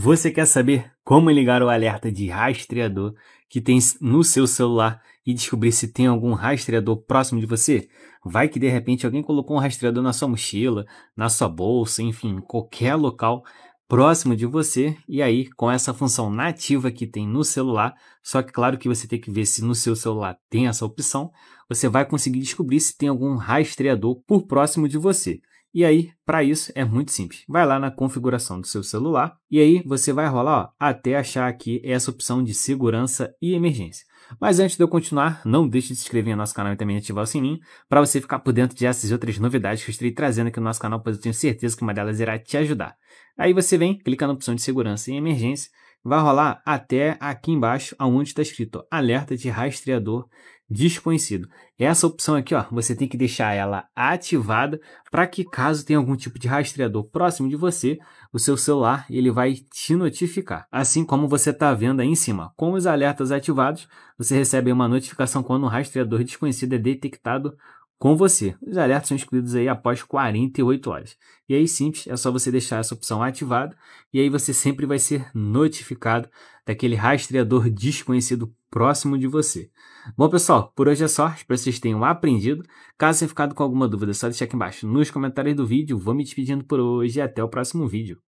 Você quer saber como ligar o alerta de rastreador que tem no seu celular e descobrir se tem algum rastreador próximo de você? Vai que de repente alguém colocou um rastreador na sua mochila, na sua bolsa, enfim, qualquer local próximo de você. E aí, com essa função nativa que tem no celular, só que claro que você tem que ver se no seu celular tem essa opção, você vai conseguir descobrir se tem algum rastreador por próximo de você. E aí, para isso é muito simples. Vai lá na configuração do seu celular e aí você vai rolar ó, até achar aqui essa opção de segurança e emergência. Mas antes de eu continuar, não deixe de se inscrever no nosso canal e também ativar o sininho para você ficar por dentro dessas de outras novidades que eu estarei trazendo aqui no nosso canal, pois eu tenho certeza que uma delas irá te ajudar. Aí você vem, clica na opção de segurança e emergência vai rolar até aqui embaixo, aonde está escrito ó, alerta de rastreador desconhecido. Essa opção aqui, ó, você tem que deixar ela ativada para que caso tenha algum tipo de rastreador próximo de você, o seu celular ele vai te notificar. Assim como você está vendo aí em cima, com os alertas ativados, você recebe uma notificação quando um rastreador desconhecido é detectado com você. Os alertas são excluídos aí após 48 horas. E aí simples, é só você deixar essa opção ativada e aí você sempre vai ser notificado daquele rastreador desconhecido próximo de você. Bom, pessoal, por hoje é só. Espero que vocês tenham aprendido. Caso tenha ficado com alguma dúvida, é só deixar aqui embaixo nos comentários do vídeo. Vou me despedindo por hoje e até o próximo vídeo.